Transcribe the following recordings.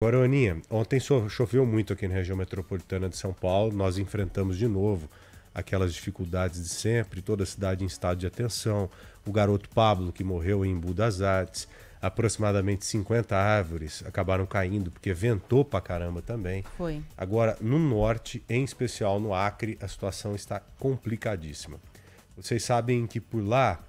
Coroninha, ontem choveu muito aqui na região metropolitana de São Paulo, nós enfrentamos de novo aquelas dificuldades de sempre, toda a cidade em estado de atenção, o garoto Pablo que morreu em Embu das Artes, aproximadamente 50 árvores acabaram caindo porque ventou pra caramba também. Foi. Agora, no norte, em especial no Acre, a situação está complicadíssima. Vocês sabem que por lá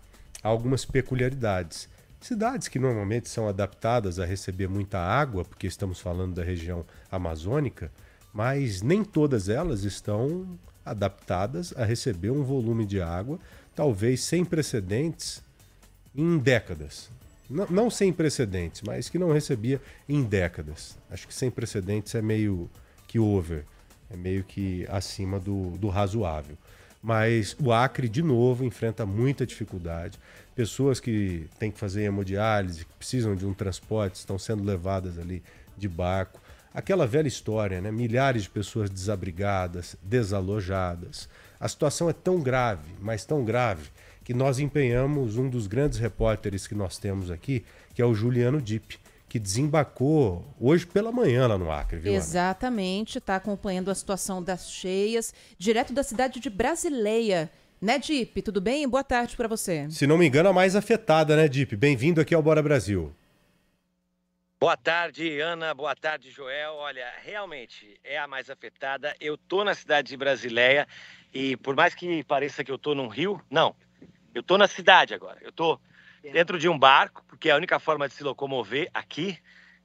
há algumas peculiaridades. Cidades que normalmente são adaptadas a receber muita água, porque estamos falando da região amazônica, mas nem todas elas estão adaptadas a receber um volume de água, talvez sem precedentes em décadas. Não, não sem precedentes, mas que não recebia em décadas. Acho que sem precedentes é meio que over, é meio que acima do, do razoável. Mas o Acre, de novo, enfrenta muita dificuldade. Pessoas que têm que fazer hemodiálise, que precisam de um transporte, estão sendo levadas ali de barco. Aquela velha história, né? Milhares de pessoas desabrigadas, desalojadas. A situação é tão grave, mas tão grave, que nós empenhamos um dos grandes repórteres que nós temos aqui, que é o Juliano Dipp que desembacou hoje pela manhã lá no Acre, viu? Ana? Exatamente, está acompanhando a situação das cheias, direto da cidade de Brasileia. Né, Dip? Tudo bem? Boa tarde para você. Se não me engano, a mais afetada, né, Dip? Bem-vindo aqui ao Bora Brasil. Boa tarde, Ana. Boa tarde, Joel. Olha, realmente é a mais afetada. Eu tô na cidade de Brasileia e por mais que pareça que eu tô num rio, não. Eu tô na cidade agora. Eu tô é. dentro de um barco, porque é a única forma de se locomover aqui.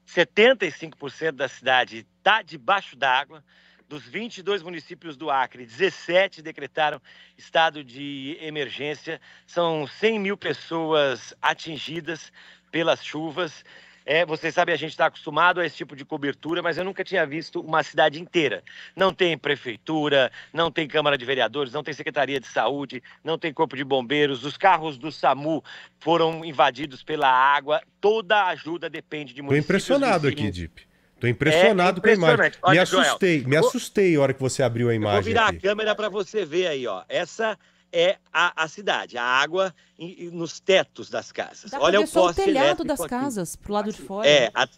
75% da cidade está debaixo d'água. Dos 22 municípios do Acre, 17 decretaram estado de emergência. São 100 mil pessoas atingidas pelas chuvas. É, você sabe a gente está acostumado a esse tipo de cobertura, mas eu nunca tinha visto uma cidade inteira. Não tem prefeitura, não tem Câmara de Vereadores, não tem Secretaria de Saúde, não tem Corpo de Bombeiros, os carros do SAMU foram invadidos pela água, toda a ajuda depende de municípios. Estou impressionado aqui, Dip. Estou impressionado é com a imagem. Olha, me assustei, Joel, me assustei a hora que você abriu a imagem. Vou virar aqui. a câmera para você ver aí, ó. Essa é a, a cidade, a água em, nos tetos das casas. Dá Olha o poste o telhado das aqui. casas, pro lado de fora. É, a,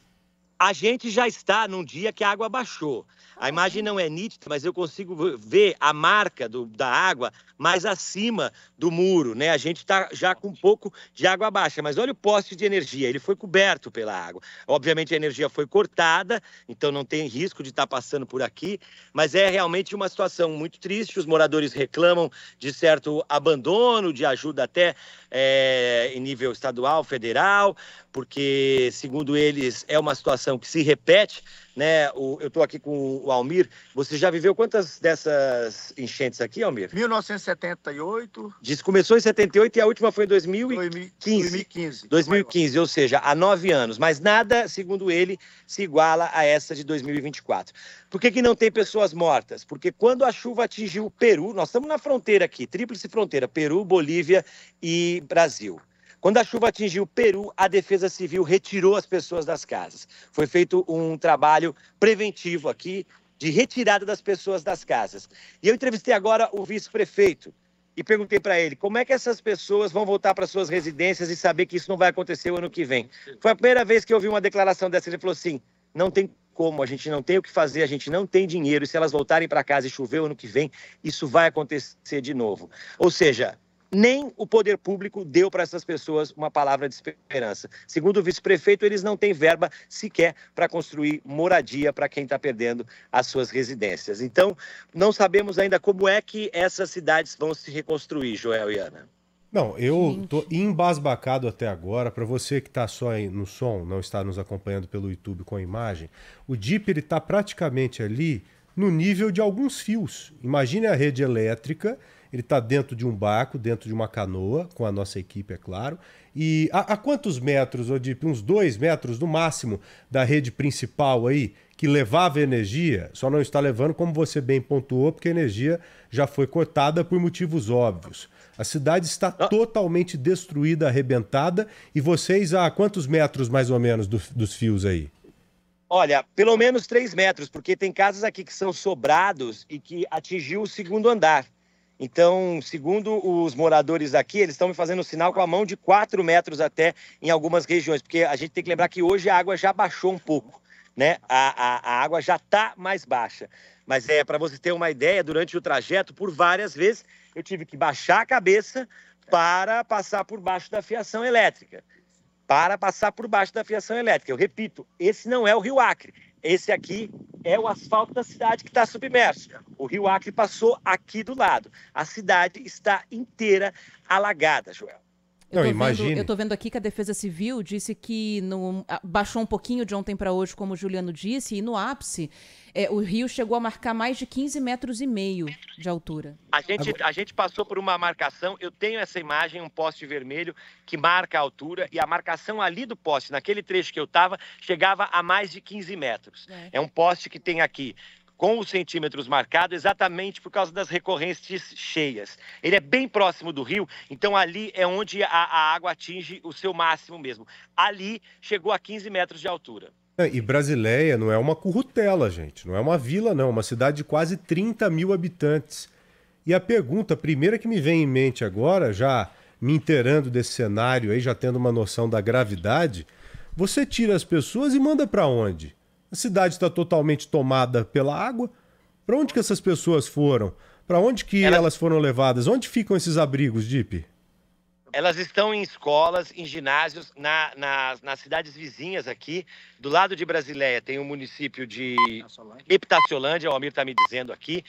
a gente já está num dia que a água baixou. A ah, imagem é? não é nítida, mas eu consigo ver a marca do, da água mais acima do muro, né? A gente está já com um pouco de água baixa, mas olha o poste de energia, ele foi coberto pela água. Obviamente a energia foi cortada, então não tem risco de estar tá passando por aqui, mas é realmente uma situação muito triste. Os moradores reclamam de certo abandono, de ajuda até é, em nível estadual, federal, porque segundo eles é uma situação situação que se repete, né? O, eu estou aqui com o Almir. Você já viveu quantas dessas enchentes aqui, Almir? 1978. Diz começou em 78 e a última foi em 2015. 2015. 2015, ou seja, há nove anos. Mas nada, segundo ele, se iguala a essa de 2024. Por que, que não tem pessoas mortas? Porque quando a chuva atingiu o Peru, nós estamos na fronteira aqui, tríplice fronteira, Peru, Bolívia e Brasil. Quando a chuva atingiu o Peru, a Defesa Civil retirou as pessoas das casas. Foi feito um trabalho preventivo aqui de retirada das pessoas das casas. E eu entrevistei agora o vice-prefeito e perguntei para ele como é que essas pessoas vão voltar para suas residências e saber que isso não vai acontecer o ano que vem. Foi a primeira vez que eu vi uma declaração dessa. Ele falou assim: não tem como, a gente não tem o que fazer, a gente não tem dinheiro, e se elas voltarem para casa e chover o ano que vem, isso vai acontecer de novo. Ou seja, nem o poder público deu para essas pessoas uma palavra de esperança. Segundo o vice-prefeito, eles não têm verba sequer para construir moradia para quem está perdendo as suas residências. Então, não sabemos ainda como é que essas cidades vão se reconstruir, Joel e Ana. Não, eu estou embasbacado até agora. Para você que está só no som, não está nos acompanhando pelo YouTube com a imagem, o DIP está praticamente ali no nível de alguns fios. Imagine a rede elétrica ele está dentro de um barco, dentro de uma canoa, com a nossa equipe, é claro. E a, a quantos metros, Odip? Uns dois metros no máximo da rede principal aí, que levava energia, só não está levando, como você bem pontuou, porque a energia já foi cortada por motivos óbvios. A cidade está ah. totalmente destruída, arrebentada, e vocês a quantos metros mais ou menos do, dos fios aí? Olha, pelo menos três metros, porque tem casas aqui que são sobrados e que atingiu o segundo andar. Então, segundo os moradores aqui, eles estão me fazendo sinal com a mão de 4 metros até em algumas regiões, porque a gente tem que lembrar que hoje a água já baixou um pouco, né? A, a, a água já está mais baixa. Mas é para você ter uma ideia, durante o trajeto, por várias vezes, eu tive que baixar a cabeça para passar por baixo da fiação elétrica. Para passar por baixo da fiação elétrica. Eu repito, esse não é o Rio Acre. Esse aqui é o asfalto da cidade que está submerso. O rio Acre passou aqui do lado. A cidade está inteira alagada, Joel. Eu Não, eu tô vendo aqui que a Defesa Civil disse que no, baixou um pouquinho de ontem para hoje, como o Juliano disse, e no ápice é, o rio chegou a marcar mais de 15 metros e meio de altura. A gente, a gente passou por uma marcação, eu tenho essa imagem, um poste vermelho que marca a altura, e a marcação ali do poste, naquele trecho que eu estava, chegava a mais de 15 metros. É, é um poste que tem aqui com os centímetros marcados exatamente por causa das recorrentes cheias. Ele é bem próximo do rio, então ali é onde a, a água atinge o seu máximo mesmo. Ali chegou a 15 metros de altura. É, e Brasileia não é uma currutela, gente. Não é uma vila, não. É uma cidade de quase 30 mil habitantes. E a pergunta, a primeira que me vem em mente agora, já me inteirando desse cenário aí, já tendo uma noção da gravidade, você tira as pessoas e manda para onde? A cidade está totalmente tomada pela água. Para onde que essas pessoas foram? Para onde que elas foram levadas? Onde ficam esses abrigos, Dipe? Elas estão em escolas, em ginásios, na, nas, nas cidades vizinhas aqui. Do lado de Brasileia tem o um município de Epitaciolândia, o Amir está me dizendo aqui,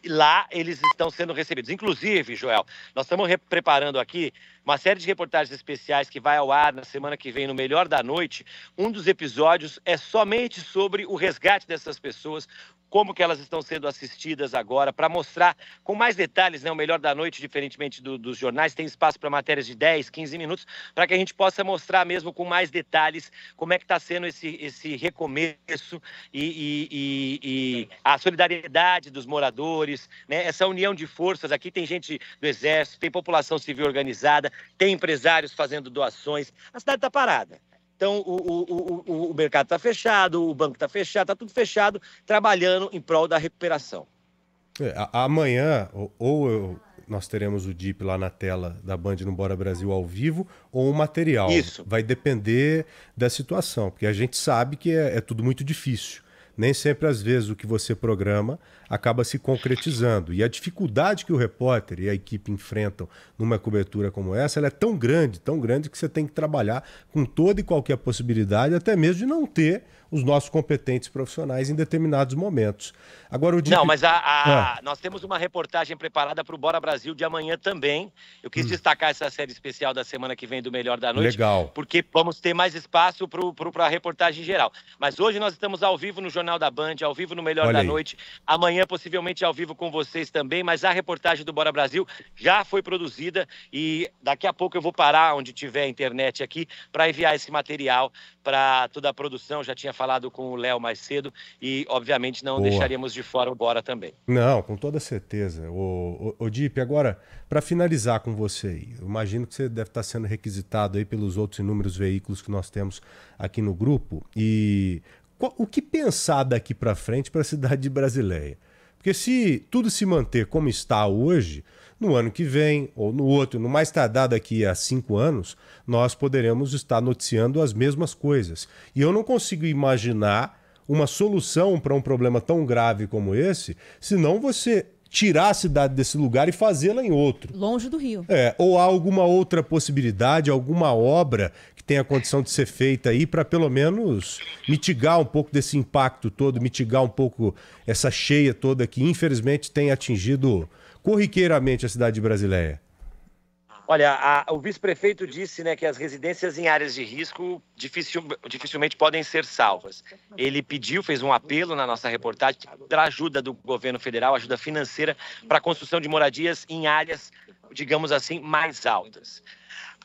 e lá eles estão sendo recebidos. Inclusive, Joel, nós estamos preparando aqui uma série de reportagens especiais que vai ao ar na semana que vem, no Melhor da Noite. Um dos episódios é somente sobre o resgate dessas pessoas, como que elas estão sendo assistidas agora, para mostrar com mais detalhes, né, o melhor da noite, diferentemente do, dos jornais, tem espaço para matérias de 10, 15 minutos, para que a gente possa mostrar mesmo com mais detalhes como é que está sendo esse, esse recomeço e, e, e, e, a solidariedade dos moradores, né, essa união de forças. Aqui tem gente do Exército, tem população civil organizada, tem empresários fazendo doações. A cidade está parada. Então, o, o, o, o mercado está fechado, o banco está fechado, está tudo fechado, trabalhando em prol da recuperação. É, amanhã, ou, ou eu, nós teremos o DIP lá na tela da Band no Bora Brasil ao vivo, ou o material. Isso. Vai depender da situação, porque a gente sabe que é, é tudo muito difícil nem sempre, às vezes, o que você programa acaba se concretizando. E a dificuldade que o repórter e a equipe enfrentam numa cobertura como essa é tão grande, tão grande, que você tem que trabalhar com toda e qualquer possibilidade, até mesmo de não ter os nossos competentes profissionais em determinados momentos. Agora o dia Não, mas a, a... Ah. nós temos uma reportagem preparada para o Bora Brasil de amanhã também. Eu quis hum. destacar essa série especial da semana que vem do Melhor da Noite. Legal. Porque vamos ter mais espaço para a reportagem geral. Mas hoje nós estamos ao vivo no Jornal da Band, ao vivo no Melhor Olha da aí. Noite. Amanhã, possivelmente, ao vivo com vocês também. Mas a reportagem do Bora Brasil já foi produzida e daqui a pouco eu vou parar onde tiver a internet aqui para enviar esse material para toda a produção. Já tinha falado com o Léo mais cedo e, obviamente, não Boa. deixaríamos de fora o Bora também. Não, com toda certeza. O, o, o Dip, agora, para finalizar com você, imagino que você deve estar tá sendo requisitado aí pelos outros inúmeros veículos que nós temos aqui no grupo. E o que pensar daqui para frente para a cidade de Brasileia? Porque se tudo se manter como está hoje, no ano que vem, ou no outro, no mais tardar daqui a cinco anos, nós poderemos estar noticiando as mesmas coisas. E eu não consigo imaginar uma solução para um problema tão grave como esse, se não você tirar a cidade desse lugar e fazê-la em outro. Longe do rio. É, ou há alguma outra possibilidade, alguma obra que tenha condição de ser feita aí para pelo menos mitigar um pouco desse impacto todo, mitigar um pouco essa cheia toda que infelizmente tem atingido corriqueiramente a cidade brasileira. Olha, a, o vice-prefeito disse né, que as residências em áreas de risco dificil, dificilmente podem ser salvas. Ele pediu, fez um apelo na nossa reportagem para ajuda do governo federal, ajuda financeira para a construção de moradias em áreas, digamos assim, mais altas.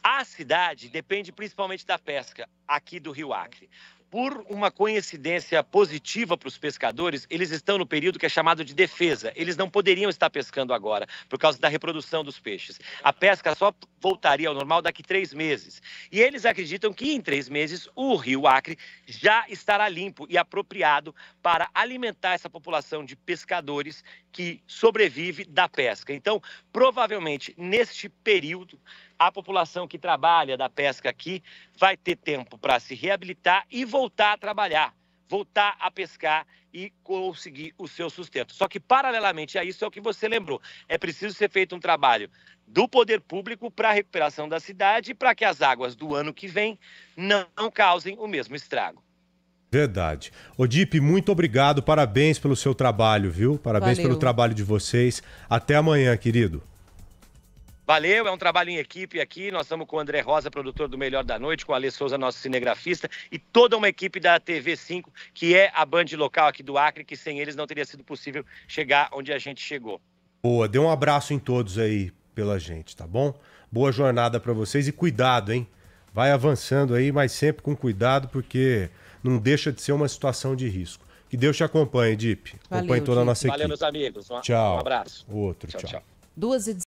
A cidade depende principalmente da pesca aqui do Rio Acre por uma coincidência positiva para os pescadores, eles estão no período que é chamado de defesa. Eles não poderiam estar pescando agora, por causa da reprodução dos peixes. A pesca só voltaria ao normal daqui três meses. E eles acreditam que em três meses o rio Acre já estará limpo e apropriado para alimentar essa população de pescadores que sobrevive da pesca. Então, provavelmente neste período a população que trabalha da pesca aqui vai ter tempo para se reabilitar e voltar a trabalhar, voltar a pescar e conseguir o seu sustento. Só que, paralelamente a isso, é o que você lembrou: é preciso ser feito um trabalho do poder público para a recuperação da cidade e para que as águas do ano que vem não causem o mesmo estrago. Verdade. Odipe, muito obrigado. Parabéns pelo seu trabalho, viu? Parabéns Valeu. pelo trabalho de vocês. Até amanhã, querido. Valeu, é um trabalho em equipe aqui. Nós estamos com o André Rosa, produtor do Melhor da Noite, com o Alê Souza, nosso cinegrafista, e toda uma equipe da TV5, que é a Band local aqui do Acre, que sem eles não teria sido possível chegar onde a gente chegou. Boa, dê um abraço em todos aí pela gente, tá bom? Boa jornada para vocês e cuidado, hein? Vai avançando aí, mas sempre com cuidado, porque não deixa de ser uma situação de risco. Que Deus te acompanhe, Dip. Acompanhe toda Deep. a nossa equipe. Valeu, meus amigos. Um, tchau. Um abraço. Outro, tchau. tchau. tchau. Duas e